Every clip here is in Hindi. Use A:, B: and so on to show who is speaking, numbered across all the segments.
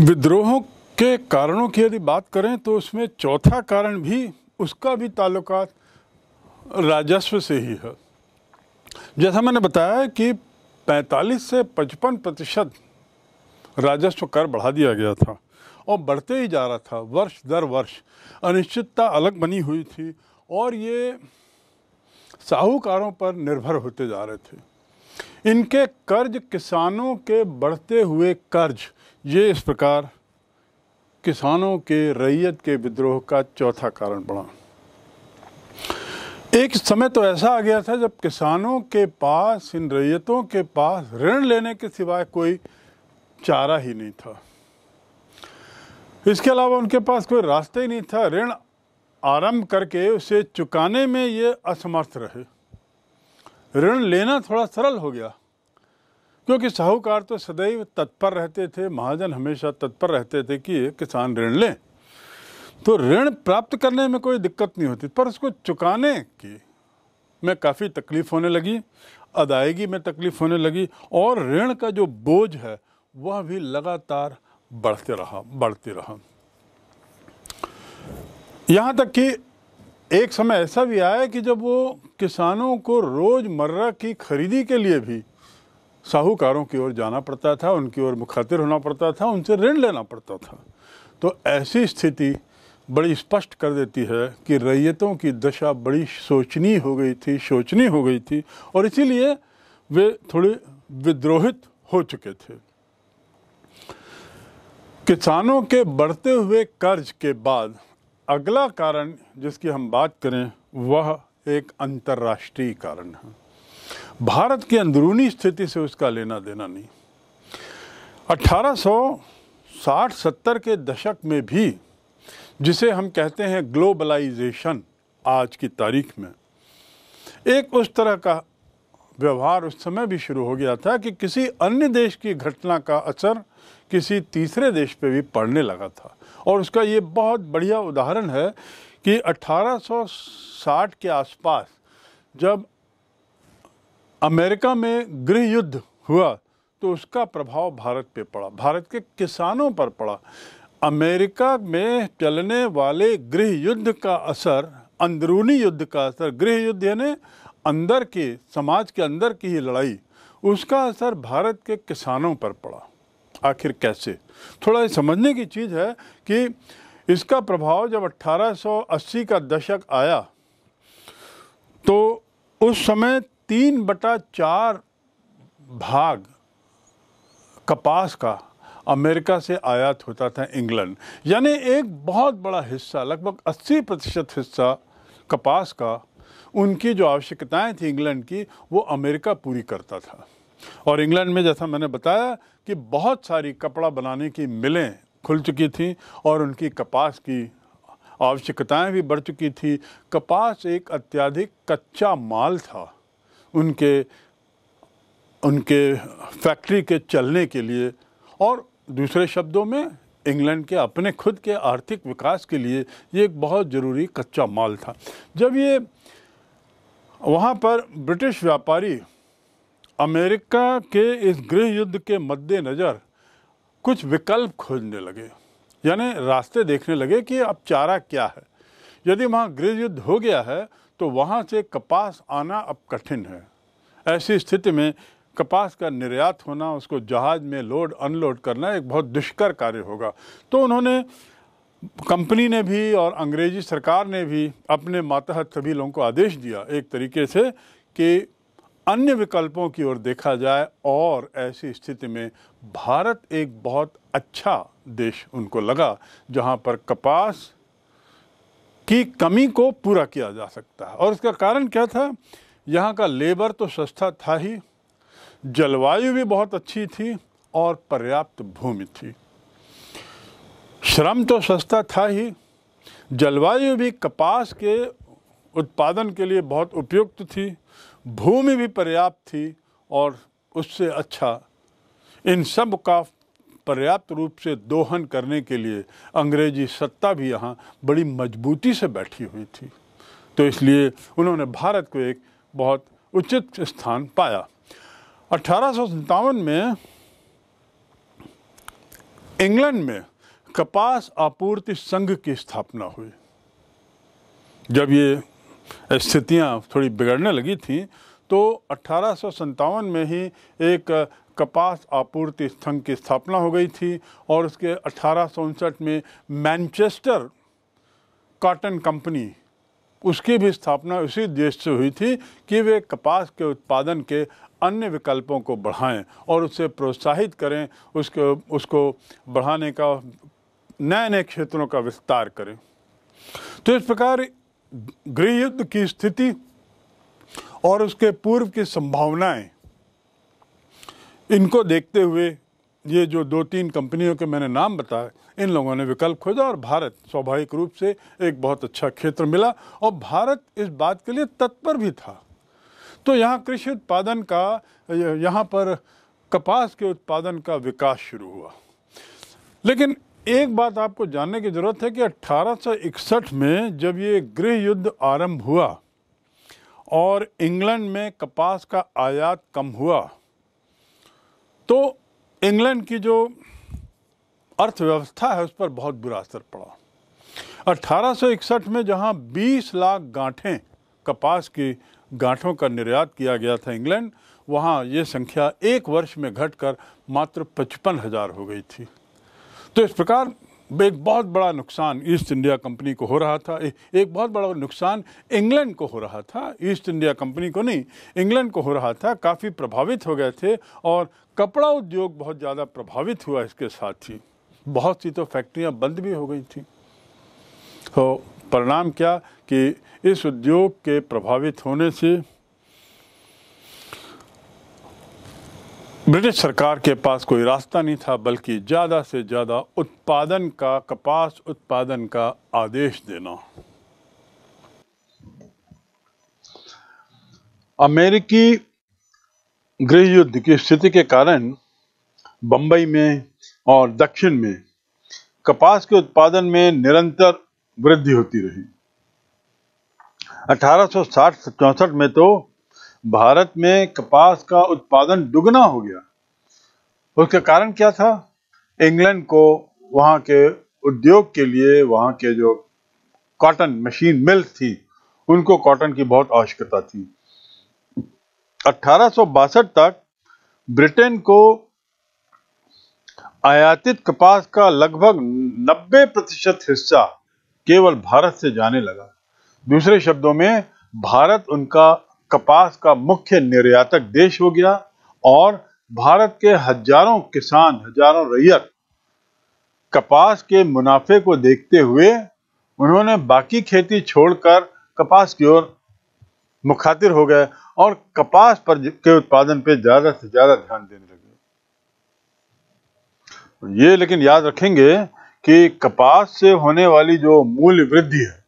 A: विद्रोहों के कारणों की यदि बात करें तो उसमें चौथा कारण भी उसका भी ताल्लुका राजस्व से ही है जैसा मैंने बताया कि 45 से 55 प्रतिशत राजस्व कर बढ़ा दिया गया था और बढ़ते ही जा रहा था वर्ष दर वर्ष अनिश्चितता अलग बनी हुई थी और ये साहूकारों पर निर्भर होते जा रहे थे इनके कर्ज किसानों के बढ़ते हुए कर्ज ये इस प्रकार किसानों के रैयत के विद्रोह का चौथा कारण बना एक समय तो ऐसा आ गया था जब किसानों के पास इन रैयतों के पास ऋण लेने के सिवाय कोई चारा ही नहीं था इसके अलावा उनके पास कोई रास्ता ही नहीं था ऋण आरंभ करके उसे चुकाने में ये असमर्थ रहे ऋण लेना थोड़ा सरल हो गया क्योंकि साहूकार तो सदैव तत्पर रहते थे महाजन हमेशा तत्पर रहते थे कि किसान ऋण लें तो ऋण प्राप्त करने में कोई दिक्कत नहीं होती पर उसको चुकाने की में काफ़ी तकलीफ़ होने लगी अदायगी में तकलीफ़ होने लगी और ऋण का जो बोझ है वह भी लगातार बढ़ते रहा बढ़ते रहा यहाँ तक कि एक समय ऐसा भी आया कि जब वो किसानों को रोज़मर्रा की खरीदी के लिए भी साहूकारों की ओर जाना पड़ता था उनकी ओर मुखातिर होना पड़ता था उनसे ऋण लेना पड़ता था तो ऐसी स्थिति बड़ी स्पष्ट कर देती है कि रैयतों की दशा बड़ी शोचनीय हो गई थी शोचनीय हो गई थी और इसीलिए वे थोड़े विद्रोहित हो चुके थे किसानों के बढ़ते हुए कर्ज के बाद अगला कारण जिसकी हम बात करें वह एक अंतर्राष्ट्रीय कारण है भारत की अंदरूनी स्थिति से उसका लेना देना नहीं 1860-70 के दशक में भी जिसे हम कहते हैं ग्लोबलाइजेशन आज की तारीख में एक उस तरह का व्यवहार उस समय भी शुरू हो गया था कि किसी अन्य देश की घटना का असर किसी तीसरे देश पे भी पड़ने लगा था और उसका ये बहुत बढ़िया उदाहरण है कि 1860 के आसपास जब अमेरिका में गृह युद्ध हुआ तो उसका प्रभाव भारत पे पड़ा भारत के किसानों पर पड़ा अमेरिका में चलने वाले गृह युद्ध का असर अंदरूनी युद्ध का असर गृह युद्ध यानी अंदर के समाज के अंदर की ही लड़ाई उसका असर भारत के किसानों पर पड़ा आखिर कैसे थोड़ा ये समझने की चीज़ है कि इसका प्रभाव जब 1880 का दशक आया तो उस समय तीन बटा चार भाग कपास का अमेरिका से आयात होता था इंग्लैंड यानी एक बहुत बड़ा हिस्सा लगभग 80 प्रतिशत हिस्सा कपास का उनकी जो आवश्यकताएं थी इंग्लैंड की वो अमेरिका पूरी करता था और इंग्लैंड में जैसा मैंने बताया कि बहुत सारी कपड़ा बनाने की मिलें खुल चुकी थीं और उनकी कपास की आवश्यकताएं भी बढ़ चुकी थी कपास एक अत्यधिक कच्चा माल था उनके उनके फैक्ट्री के चलने के लिए और दूसरे शब्दों में इंग्लैंड के अपने खुद के आर्थिक विकास के लिए ये एक बहुत ज़रूरी कच्चा माल था जब ये वहाँ पर ब्रिटिश व्यापारी अमेरिका के इस गृह युद्ध के मद्देनज़र कुछ विकल्प खोजने लगे यानी रास्ते देखने लगे कि अब चारा क्या है यदि वहाँ गृह युद्ध हो गया है तो वहाँ से कपास आना अब कठिन है ऐसी स्थिति में कपास का निर्यात होना उसको जहाज़ में लोड अनलोड करना एक बहुत दुष्कर कार्य होगा तो उन्होंने कंपनी ने भी और अंग्रेजी सरकार ने भी अपने मातहत सभी लोगों को आदेश दिया एक तरीके से कि अन्य विकल्पों की ओर देखा जाए और ऐसी स्थिति में भारत एक बहुत अच्छा देश उनको लगा जहाँ पर कपास की कमी को पूरा किया जा सकता है और इसका कारण क्या था यहाँ का लेबर तो सस्ता था ही जलवायु भी बहुत अच्छी थी और पर्याप्त भूमि थी श्रम तो सस्ता था ही जलवायु भी कपास के उत्पादन के लिए बहुत उपयुक्त थी भूमि भी पर्याप्त थी और उससे अच्छा इन सब का पर्याप्त रूप से दोहन करने के लिए अंग्रेजी सत्ता भी यहाँ बड़ी मजबूती से बैठी हुई थी तो इसलिए उन्होंने भारत को एक बहुत उचित स्थान पाया अठारह में इंग्लैंड में कपास आपूर्ति संघ की स्थापना हुई जब ये स्थितियाँ थोड़ी बिगड़ने लगी थी तो अठारह में ही एक कपास आपूर्ति संघ की स्थापना हो गई थी और उसके अठारह में मैनचेस्टर कॉटन कंपनी उसकी भी स्थापना उसी देश से हुई थी कि वे कपास के उत्पादन के अन्य विकल्पों को बढ़ाएं और उसे प्रोत्साहित करें उसके उसको बढ़ाने का नए नए क्षेत्रों का विस्तार करें तो इस प्रकार गृह युद्ध की स्थिति और उसके पूर्व की संभावनाएं इनको देखते हुए ये जो दो तीन कंपनियों के मैंने नाम बताए इन लोगों ने विकल्प खोजा और भारत स्वाभाविक रूप से एक बहुत अच्छा क्षेत्र मिला और भारत इस बात के लिए तत्पर भी था तो यहाँ कृषि उत्पादन का यहाँ पर कपास के उत्पादन का विकास शुरू हुआ लेकिन एक बात आपको जानने की ज़रूरत है कि 1861 में जब ये गृह युद्ध आरंभ हुआ और इंग्लैंड में कपास का आयात कम हुआ तो इंग्लैंड की जो अर्थव्यवस्था है उस पर बहुत बुरा असर पड़ा 1861 में जहां 20 लाख गांठें कपास की गांठों का निर्यात किया गया था इंग्लैंड वहां ये संख्या एक वर्ष में घटकर मात्र पचपन हजार हो गई थी तो इस प्रकार एक बहुत बड़ा नुकसान ईस्ट इंडिया कंपनी को हो रहा था एक बहुत बड़ा नुकसान इंग्लैंड को हो रहा था ईस्ट इंडिया कंपनी को नहीं इंग्लैंड को हो रहा था काफ़ी प्रभावित हो गए थे और कपड़ा उद्योग बहुत ज़्यादा प्रभावित हुआ इसके साथ ही बहुत सी तो फैक्ट्रियाँ बंद भी हो गई थी तो परिणाम क्या कि इस उद्योग के प्रभावित होने से ब्रिटिश सरकार के पास कोई रास्ता नहीं था बल्कि ज़्यादा से ज़्यादा उत्पादन का कपास उत्पादन का आदेश देना अमेरिकी गृह युद्ध की स्थिति के कारण बम्बई में और दक्षिण में कपास के उत्पादन में निरंतर वृद्धि होती रही अठारह चौसठ में तो भारत में कपास का उत्पादन दुगना हो गया उसका कारण क्या था इंग्लैंड को वहां के उद्योग के लिए वहां के जो कॉटन मशीन मिल्स थी उनको कॉटन की बहुत आवश्यकता थी अठारह तक ब्रिटेन को आयातित कपास का लगभग 90 प्रतिशत हिस्सा केवल भारत से जाने लगा दूसरे शब्दों में भारत उनका कपास का मुख्य निर्यातक देश हो गया और भारत के हजारों किसान हजारों रैयत कपास के मुनाफे को देखते हुए उन्होंने बाकी खेती छोड़कर कपास की ओर मुखातिर हो गए और कपास पर के उत्पादन पे ज्यादा से ज्यादा ध्यान देने लगे ये लेकिन याद रखेंगे कि कपास से होने वाली जो मूल्य वृद्धि है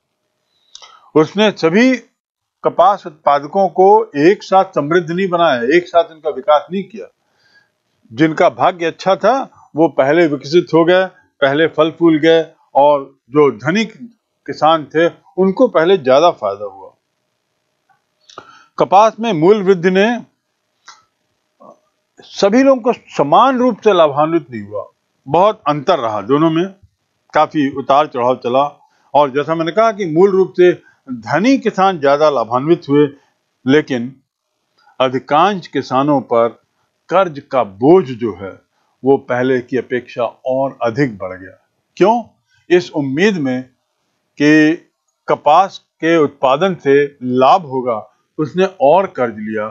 A: उसने सभी कपास उत्पादकों को एक साथ समृद्ध नहीं बनाया एक साथ इनका विकास नहीं किया जिनका भाग्य अच्छा था वो पहले विकसित हो गए पहले फल फूल गए और जो धनी किसान थे उनको पहले ज्यादा फायदा हुआ कपास में मूल वृद्धि ने सभी लोगों को समान रूप से लाभान्वित नहीं हुआ बहुत अंतर रहा दोनों में काफी उतार चढ़ाव चला और जैसा मैंने कहा कि मूल रूप से धनी किसान ज़्यादा लाभान्वित हुए लेकिन अधिकांश किसानों पर कर्ज का बोझ जो है वो पहले की अपेक्षा और अधिक बढ़ गया क्यों इस उम्मीद में कि कपास के उत्पादन से लाभ होगा उसने और कर्ज लिया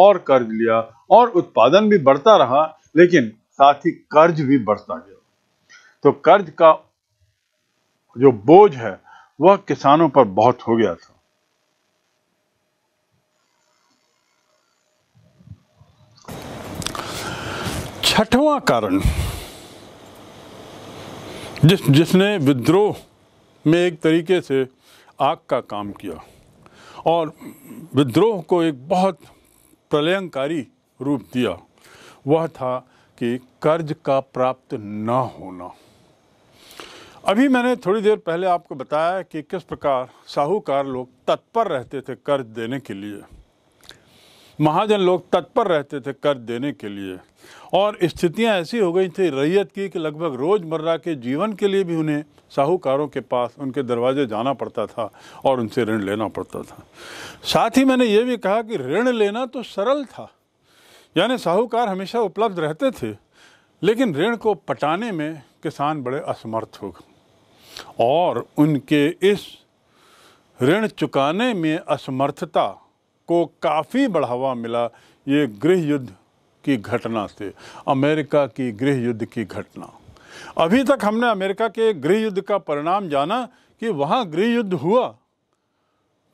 A: और कर्ज लिया और उत्पादन भी बढ़ता रहा लेकिन साथ ही कर्ज भी बढ़ता गया तो कर्ज का जो बोझ है वह किसानों पर बहुत हो गया था छठवां कारण जिस जिसने विद्रोह में एक तरीके से आग का काम किया और विद्रोह को एक बहुत प्रलयंकारी रूप दिया वह था कि कर्ज का प्राप्त न होना अभी मैंने थोड़ी देर पहले आपको बताया कि किस प्रकार साहूकार लोग तत्पर रहते थे कर्ज देने के लिए महाजन लोग तत्पर रहते थे कर्ज देने के लिए और स्थितियां ऐसी हो गई थी रैयत की कि लगभग रोज़मर्रा के जीवन के लिए भी उन्हें साहूकारों के पास उनके दरवाजे जाना पड़ता था और उनसे ऋण लेना पड़ता था साथ ही मैंने ये भी कहा कि ऋण लेना तो सरल था यानी साहूकार हमेशा उपलब्ध रहते थे लेकिन ऋण को पटाने में किसान बड़े असमर्थ हो गए और उनके इस ऋण चुकाने में असमर्थता को काफ़ी बढ़ावा मिला ये गृह युद्ध की घटना से अमेरिका की गृह युद्ध की घटना अभी तक हमने अमेरिका के गृह युद्ध का परिणाम जाना कि वहाँ गृह युद्ध हुआ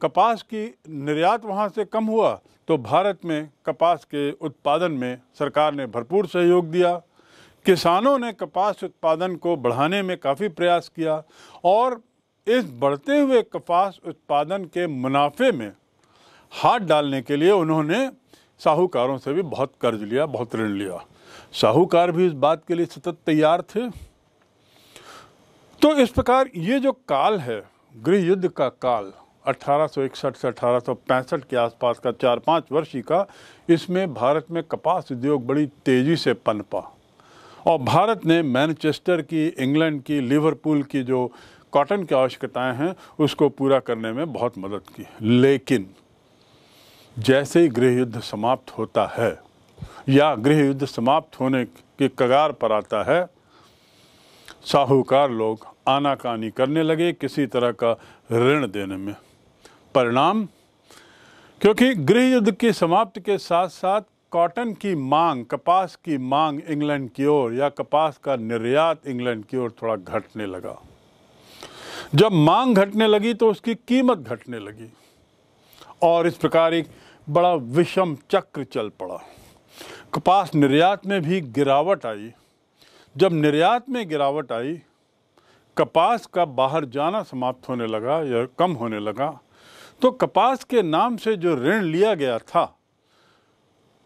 A: कपास की निर्यात वहाँ से कम हुआ तो भारत में कपास के उत्पादन में सरकार ने भरपूर सहयोग दिया किसानों ने कपास उत्पादन को बढ़ाने में काफ़ी प्रयास किया और इस बढ़ते हुए कपास उत्पादन के मुनाफे में हाथ डालने के लिए उन्होंने साहूकारों से भी बहुत कर्ज लिया बहुत ऋण लिया साहूकार भी इस बात के लिए सतत तैयार थे तो इस प्रकार ये जो काल है गृह युद्ध का काल 1861 से 1865 के आसपास का चार पाँच वर्ष ही का इसमें भारत में कपास उद्योग बड़ी तेज़ी से पनपा और भारत ने मैनचेस्टर की इंग्लैंड की लिवरपूल की जो कॉटन की आवश्यकताएं हैं उसको पूरा करने में बहुत मदद की लेकिन जैसे ही गृह युद्ध समाप्त होता है या गृह युद्ध समाप्त होने के कगार पर आता है साहूकार लोग आनाकानी करने लगे किसी तरह का ऋण देने में परिणाम क्योंकि गृह युद्ध की समाप्ति के साथ साथ कॉटन की मांग कपास की मांग इंग्लैंड की ओर या कपास का निर्यात इंग्लैंड की ओर थोड़ा घटने लगा जब मांग घटने लगी तो उसकी कीमत घटने लगी और इस प्रकार एक बड़ा विषम चक्र चल पड़ा कपास निर्यात में भी गिरावट आई जब निर्यात में गिरावट आई कपास का बाहर जाना समाप्त होने लगा या कम होने लगा तो कपास के नाम से जो ऋण लिया गया था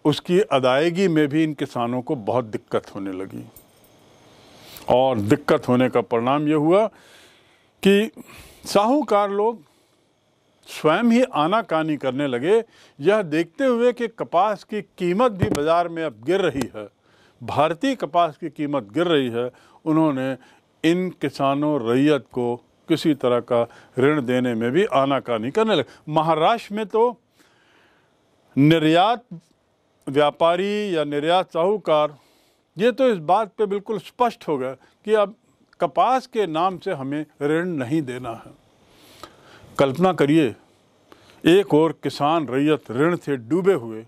A: उसकी अदायगी में भी इन किसानों को बहुत दिक्कत होने लगी और दिक्कत होने का परिणाम यह हुआ कि साहूकार लोग स्वयं ही आनाकानी करने लगे यह देखते हुए कि कपास की कीमत भी बाज़ार में अब गिर रही है भारतीय कपास की कीमत गिर रही है उन्होंने इन किसानों रैयत को किसी तरह का ऋण देने में भी आनाकानी करने लगे महाराष्ट्र में तो निर्यात व्यापारी या निर्यात साहूकार ये तो इस बात पे बिल्कुल स्पष्ट हो गया कि अब कपास के नाम से हमें ऋण नहीं देना है कल्पना करिए एक और किसान रैयत ऋण से डूबे हुए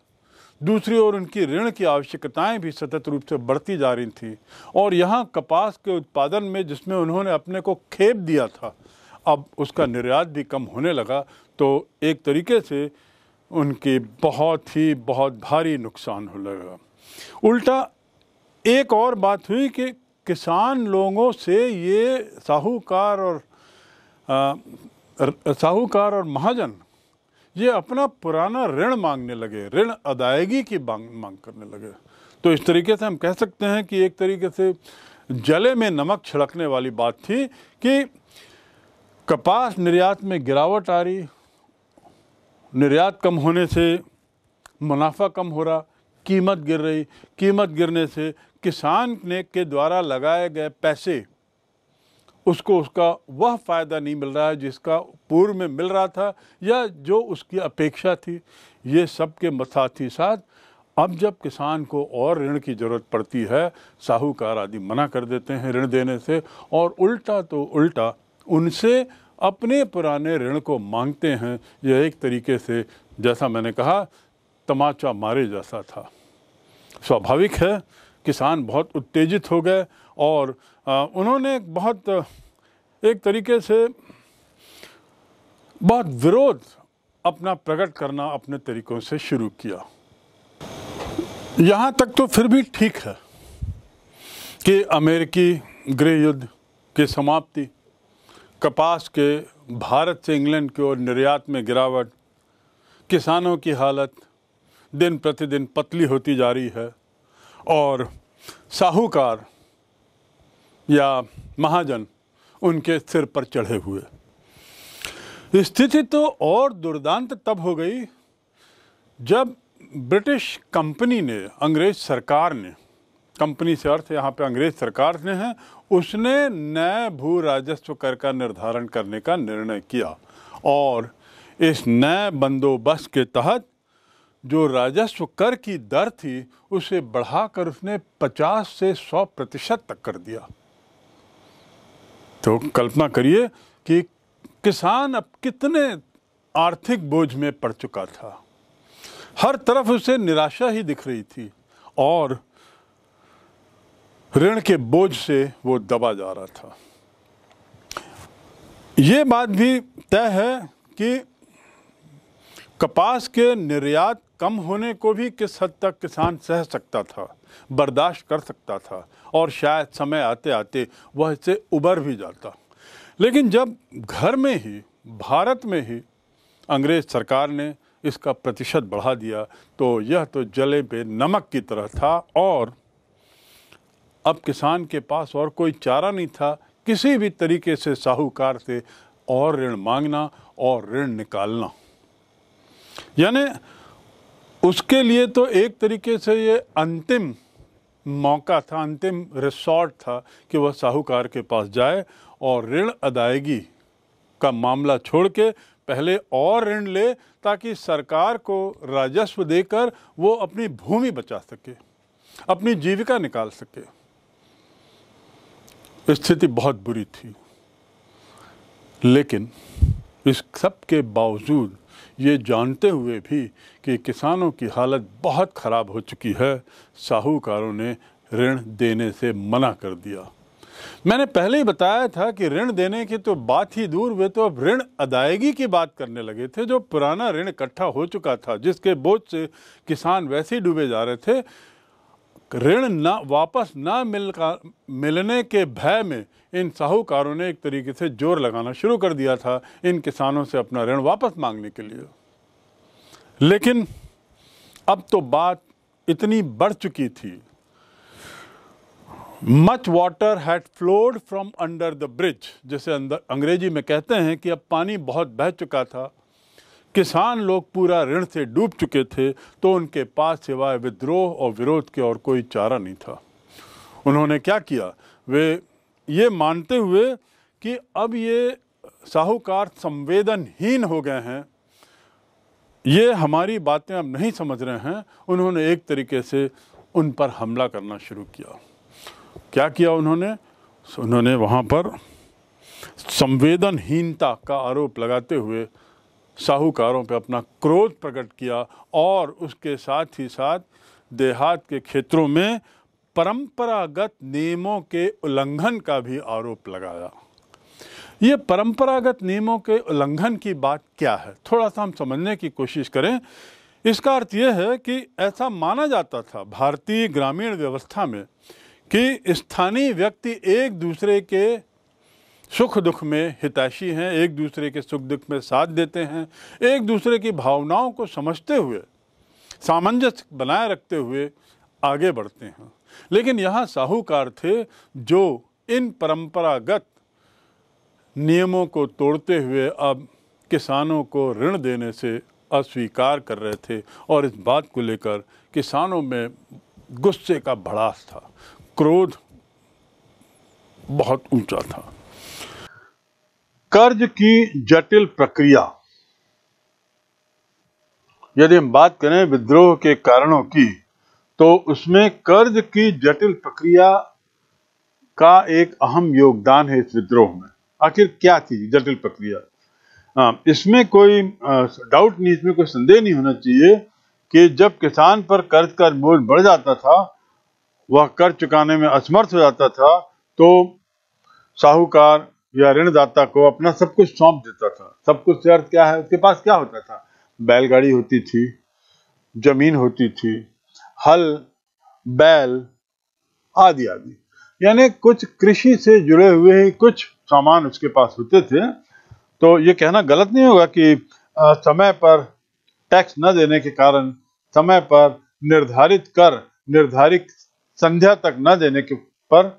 A: दूसरी ओर उनकी ऋण की आवश्यकताएं भी सतत रूप से बढ़ती जा रही थी और यहाँ कपास के उत्पादन में जिसमें उन्होंने अपने को खेप दिया था अब उसका निर्यात भी कम होने लगा तो एक तरीके से उनकी बहुत ही बहुत भारी नुकसान हो लगा उल्टा एक और बात हुई कि किसान लोगों से ये साहूकार और साहूकार और महाजन ये अपना पुराना ऋण मांगने लगे ऋण अदायगी की मांग मांग करने लगे तो इस तरीके से हम कह सकते हैं कि एक तरीके से जले में नमक छिड़कने वाली बात थी कि कपास निर्यात में गिरावट आ रही निर्यात कम होने से मुनाफा कम हो रहा कीमत गिर रही कीमत गिरने से किसान ने के द्वारा लगाए गए पैसे उसको उसका वह फ़ायदा नहीं मिल रहा है जिसका पूर्व में मिल रहा था या जो उसकी अपेक्षा थी ये सब के साथ ही साथ अब जब किसान को और ऋण की ज़रूरत पड़ती है साहूकार आदि मना कर देते हैं ऋण देने से और उल्टा तो उल्टा उनसे अपने पुराने ऋण को मांगते हैं यह एक तरीके से जैसा मैंने कहा तमाचा मारे जैसा था स्वाभाविक है किसान बहुत उत्तेजित हो गए और उन्होंने बहुत एक तरीके से बहुत विरोध अपना प्रकट करना अपने तरीकों से शुरू किया यहाँ तक तो फिर भी ठीक है कि अमेरिकी गृह युद्ध की समाप्ति कपास के भारत से इंग्लैंड की ओर निर्यात में गिरावट किसानों की हालत दिन प्रतिदिन पतली होती जा रही है और साहूकार या महाजन उनके सिर पर चढ़े हुए स्थिति तो और दुर्दांत तब हो गई जब ब्रिटिश कंपनी ने अंग्रेज सरकार ने कंपनी से अर्थ यहाँ पे अंग्रेज सरकार ने है उसने नए भू राजस्व कर का निर्धारण करने का निर्णय किया और इस नए बंदोबस्त के तहत जो राजस्व कर की दर थी उसे बढ़ाकर उसने 50 से 100 प्रतिशत तक कर दिया तो कल्पना करिए कि किसान अब कितने आर्थिक बोझ में पड़ चुका था हर तरफ उसे निराशा ही दिख रही थी और ऋण के बोझ से वो दबा जा रहा था ये बात भी तय है कि कपास के निर्यात कम होने को भी किस हद तक किसान सह सकता था बर्दाश्त कर सकता था और शायद समय आते आते वह इससे उबर भी जाता लेकिन जब घर में ही भारत में ही अंग्रेज सरकार ने इसका प्रतिशत बढ़ा दिया तो यह तो जले पे नमक की तरह था और अब किसान के पास और कोई चारा नहीं था किसी भी तरीके से साहूकार से और ऋण मांगना और ऋण निकालना यानी उसके लिए तो एक तरीके से ये अंतिम मौका था अंतिम रिसॉर्ट था कि वह साहूकार के पास जाए और ऋण अदायगी का मामला छोड़ के पहले और ऋण ले ताकि सरकार को राजस्व देकर वो अपनी भूमि बचा सके अपनी जीविका निकाल सके स्थिति बहुत बुरी थी लेकिन इस सब के बावजूद ये जानते हुए भी कि किसानों की हालत बहुत ख़राब हो चुकी है साहूकारों ने ऋण देने से मना कर दिया मैंने पहले ही बताया था कि ऋण देने की तो बात ही दूर वे तो अब ऋण अदायगी की बात करने लगे थे जो पुराना ऋण इकट्ठा हो चुका था जिसके बोझ से किसान वैसे ही डूबे जा रहे थे ऋण ना वापस ना मिल का मिलने के भय में इन साहूकारों ने एक तरीके से जोर लगाना शुरू कर दिया था इन किसानों से अपना ऋण वापस मांगने के लिए लेकिन अब तो बात इतनी बढ़ चुकी थी much water had flowed from under the bridge जिसे अंदर अंग्रेजी में कहते हैं कि अब पानी बहुत बह चुका था किसान लोग पूरा ऋण से डूब चुके थे तो उनके पास सिवाय विद्रोह और विरोध के और कोई चारा नहीं था उन्होंने क्या किया वे ये मानते हुए कि अब ये साहूकार संवेदनहीन हो गए हैं ये हमारी बातें अब नहीं समझ रहे हैं उन्होंने एक तरीके से उन पर हमला करना शुरू किया क्या किया उन्होंने उन्होंने वहाँ पर संवेदनहीनता का आरोप लगाते हुए साहूकारों पर अपना क्रोध प्रकट किया और उसके साथ ही साथ देहात के क्षेत्रों में परंपरागत नियमों के उल्लंघन का भी आरोप लगाया ये परंपरागत नियमों के उल्लंघन की बात क्या है थोड़ा सा हम समझने की कोशिश करें इसका अर्थ यह है कि ऐसा माना जाता था भारतीय ग्रामीण व्यवस्था में कि स्थानीय व्यक्ति एक दूसरे के सुख दुख में हितैषी हैं एक दूसरे के सुख दुख में साथ देते हैं एक दूसरे की भावनाओं को समझते हुए सामंजस्य बनाए रखते हुए आगे बढ़ते हैं लेकिन यहाँ साहूकार थे जो इन परंपरागत नियमों को तोड़ते हुए अब किसानों को ऋण देने से अस्वीकार कर रहे थे और इस बात को लेकर किसानों में गुस्से का भड़ास था क्रोध बहुत ऊंचा था कर्ज की जटिल प्रक्रिया यदि हम बात करें विद्रोह के कारणों की तो उसमें कर्ज की जटिल प्रक्रिया का एक अहम योगदान है इस विद्रोह में आखिर क्या थी जटिल प्रक्रिया इसमें कोई डाउट नहीं इसमें कोई संदेह नहीं होना चाहिए कि जब किसान पर कर्ज का मोल बढ़ जाता था वह कर्ज चुकाने में असमर्थ हो जाता था तो साहूकार या ऋणदाता को अपना सब कुछ सौंप देता था सब कुछ से अर्थ क्या है उसके पास क्या होता था बैलगाड़ी होती थी जमीन होती थी हल बैल आदि आदि यानी कुछ कृषि से जुड़े हुए ही कुछ सामान उसके पास होते थे तो ये कहना गलत नहीं होगा कि समय पर टैक्स न देने के कारण समय पर निर्धारित कर निर्धारित संध्या तक न देने के पर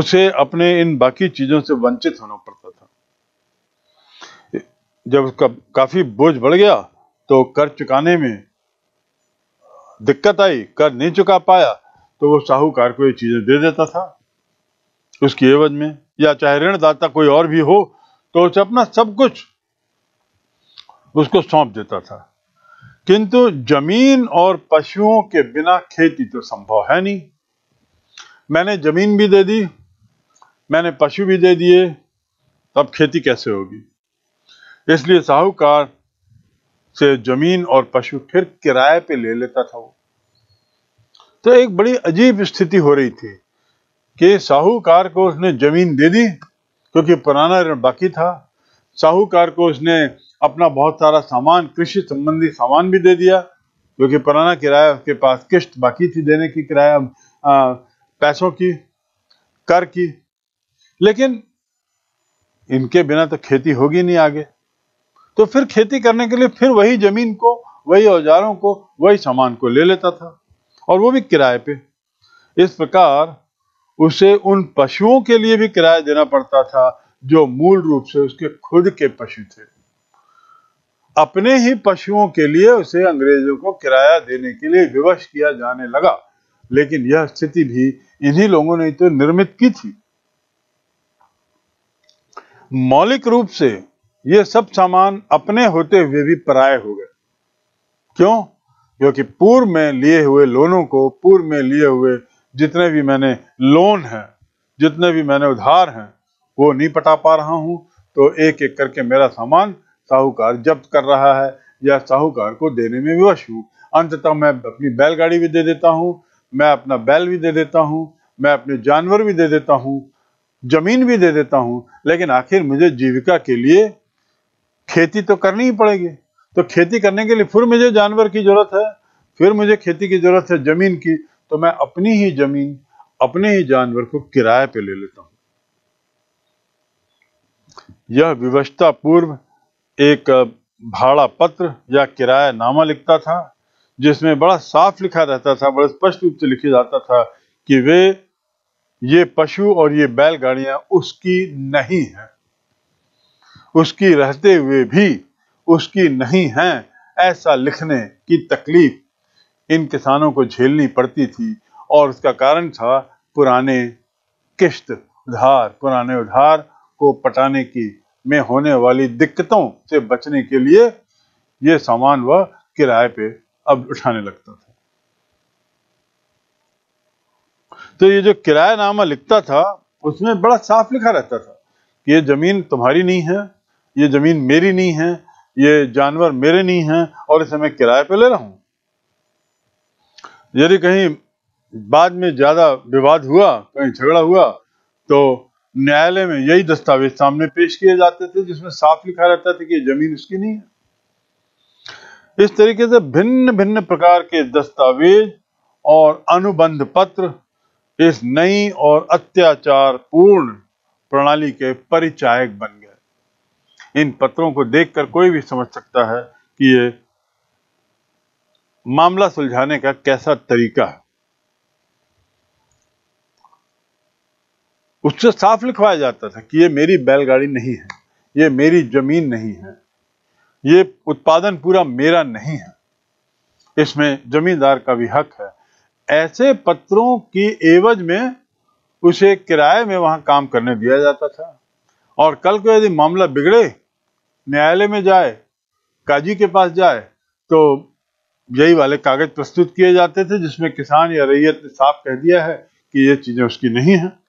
A: उसे अपने इन बाकी चीजों से वंचित होना पड़ता था जब उसका काफी बोझ बढ़ गया तो कर चुकाने में दिक्कत आई कर नहीं चुका पाया तो वो साहूकार को ये चीजें दे देता था उसकी एवज में या चाहे ऋणदाता कोई और भी हो तो उसे अपना सब कुछ उसको सौंप देता था किंतु जमीन और पशुओं के बिना खेती तो संभव है नहीं मैंने जमीन भी दे दी मैंने पशु भी दे दिए तब खेती कैसे होगी इसलिए साहूकार से जमीन और पशु फिर किराए पे ले लेता था वो तो एक बड़ी अजीब स्थिति हो रही थी कि साहूकार को उसने जमीन दे दी क्योंकि पुराना ऋण बाकी था साहूकार को उसने अपना बहुत सारा सामान कृषि संबंधी सामान भी दे दिया क्योंकि पुराना किराया उसके पास किश्त बाकी थी देने की किराया पैसों की कर की लेकिन इनके बिना तो खेती होगी नहीं आगे तो फिर खेती करने के लिए फिर वही जमीन को वही औजारों को वही सामान को ले लेता था और वो भी किराए पे इस प्रकार उसे उन पशुओं के लिए भी किराया देना पड़ता था जो मूल रूप से उसके खुद के पशु थे अपने ही पशुओं के लिए उसे अंग्रेजों को किराया देने के लिए विवश किया जाने लगा लेकिन यह स्थिति भी इन्हीं लोगों ने तो निर्मित की थी मौलिक रूप से ये सब सामान अपने होते हुए भी पराय हो गए क्यों क्योंकि पूर्व में लिए हुए लोनों को पूर्व में लिए हुए जितने भी मैंने लोन है जितने भी मैंने उधार हैं वो नहीं पटा पा रहा हूं तो एक एक करके मेरा सामान साहूकार जब्त कर रहा है या साहूकार को देने में विवश हूं अंततः मैं अपनी बैलगाड़ी भी दे देता हूँ मैं अपना बैल भी दे देता हूँ मैं अपने जानवर भी दे देता हूँ जमीन भी दे देता हूं लेकिन आखिर मुझे जीविका के लिए खेती तो करनी ही पड़ेगी तो खेती करने के लिए फिर मुझे जानवर की जरूरत है फिर मुझे खेती की जरूरत है जमीन की तो मैं अपनी ही जमीन अपने ही जानवर को किराए पे ले लेता हूं यह विवशता पूर्व एक भाड़ा पत्र या किराया नामा लिखता था जिसमें बड़ा साफ लिखा रहता था बड़ा स्पष्ट रूप से लिखा जाता था कि वे ये पशु और ये बैलगाड़ियां उसकी नहीं है उसकी रहते हुए भी उसकी नहीं है ऐसा लिखने की तकलीफ इन किसानों को झेलनी पड़ती थी और उसका कारण था पुराने किश्त उधार पुराने उधार को पटाने की में होने वाली दिक्कतों से बचने के लिए ये सामान वह किराए पे अब उठाने लगता था तो ये जो किराया नामा लिखता था उसमें बड़ा साफ लिखा रहता था कि ये जमीन तुम्हारी नहीं है ये जमीन मेरी नहीं है ये जानवर मेरे नहीं है और इसे मैं किराए पे ले रहा हूं यदि कहीं बाद में ज्यादा विवाद हुआ कहीं झगड़ा हुआ तो न्यायालय में यही दस्तावेज सामने पेश किए जाते थे जिसमें साफ लिखा रहता था कि ये जमीन उसकी नहीं है इस तरीके से भिन्न भिन्न प्रकार के दस्तावेज और अनुबंध पत्र इस नई और अत्याचार पूर्ण प्रणाली के परिचायक बन गए इन पत्रों को देखकर कोई भी समझ सकता है कि ये मामला सुलझाने का कैसा तरीका है उससे साफ लिखवाया जाता था कि ये मेरी बैलगाड़ी नहीं है ये मेरी जमीन नहीं है ये उत्पादन पूरा मेरा नहीं है इसमें जमींदार का भी हक है ऐसे पत्रों की एवज में उसे किराए में वहां काम करने दिया जाता था और कल को यदि मामला बिगड़े न्यायालय में जाए काजी के पास जाए तो यही वाले कागज प्रस्तुत किए जाते थे जिसमें किसान या रैयत ने साफ कह दिया है कि ये चीजें उसकी नहीं हैं